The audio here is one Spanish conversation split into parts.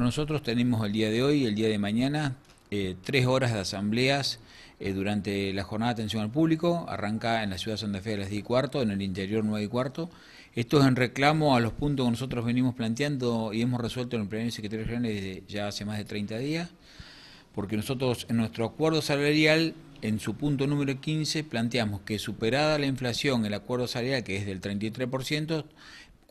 nosotros tenemos el día de hoy y el día de mañana eh, tres horas de asambleas eh, durante la jornada de atención al público. Arranca en la ciudad de Santa Fe a las 10 y cuarto, en el interior 9 y cuarto. Esto es en reclamo a los puntos que nosotros venimos planteando y hemos resuelto en el plenario secretario general desde ya hace más de 30 días, porque nosotros en nuestro acuerdo salarial, en su punto número 15, planteamos que superada la inflación, el acuerdo salarial, que es del 33%,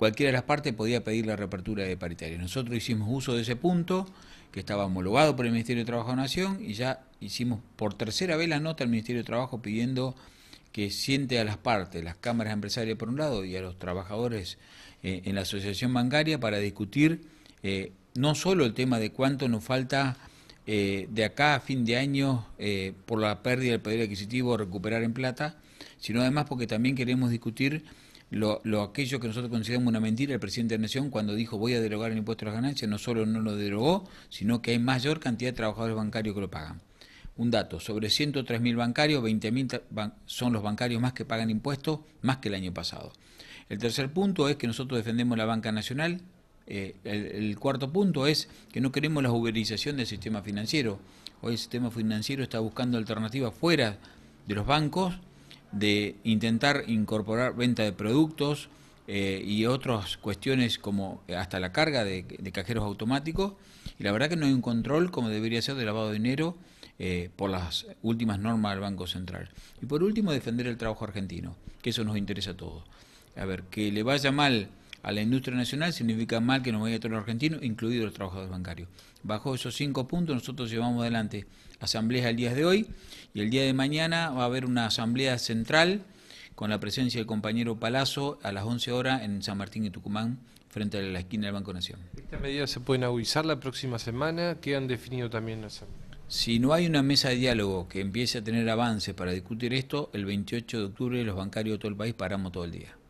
cualquiera de las partes podía pedir la reapertura de paritaria. Nosotros hicimos uso de ese punto, que estaba homologado por el Ministerio de Trabajo de Nación, y ya hicimos por tercera vez la nota al Ministerio de Trabajo pidiendo que siente a las partes, las cámaras empresarias por un lado y a los trabajadores eh, en la asociación bancaria para discutir eh, no solo el tema de cuánto nos falta eh, de acá a fin de año por la pérdida del poder adquisitivo recuperar en plata, sino además porque también queremos discutir lo, aquello que nosotros consideramos una mentira el presidente de la Nación cuando dijo voy a derogar el impuesto a las ganancias, no solo no lo derogó, sino que hay mayor cantidad de trabajadores bancarios que lo pagan. Un dato, sobre 103.000 bancarios, 20.000 son los bancarios más que pagan impuestos, más que el año pasado. El tercer punto es que nosotros defendemos la banca nacional. Eh, el, cuarto punto es que no queremos la uberización del sistema financiero. Hoy el sistema financiero está buscando alternativas fuera de los bancos de intentar incorporar venta de productos eh, y otras cuestiones como hasta la carga de, cajeros automáticos. Y la verdad que no hay un control como debería ser de lavado de dinero eh, por las últimas normas del Banco Central. Y por último, defender el trabajo argentino, que eso nos interesa a todos. A ver, que le vaya mal a la industria nacional significa mal que nos vaya a todos argentino argentinos, incluidos los trabajadores bancarios. Bajo esos cinco puntos nosotros llevamos adelante asamblea al día de hoy y el día de mañana va a haber una asamblea central con la presencia del compañero Palazo a las 11 horas en San Martín y Tucumán, frente a la esquina del Banco Nación. ¿Estas medidas se pueden agudizar la próxima semana? ¿Qué han definido también la asamblea? Si no hay una mesa de diálogo que empiece a tener avance para discutir esto, el 28 de octubre los bancarios de todo el país paramos todo el día.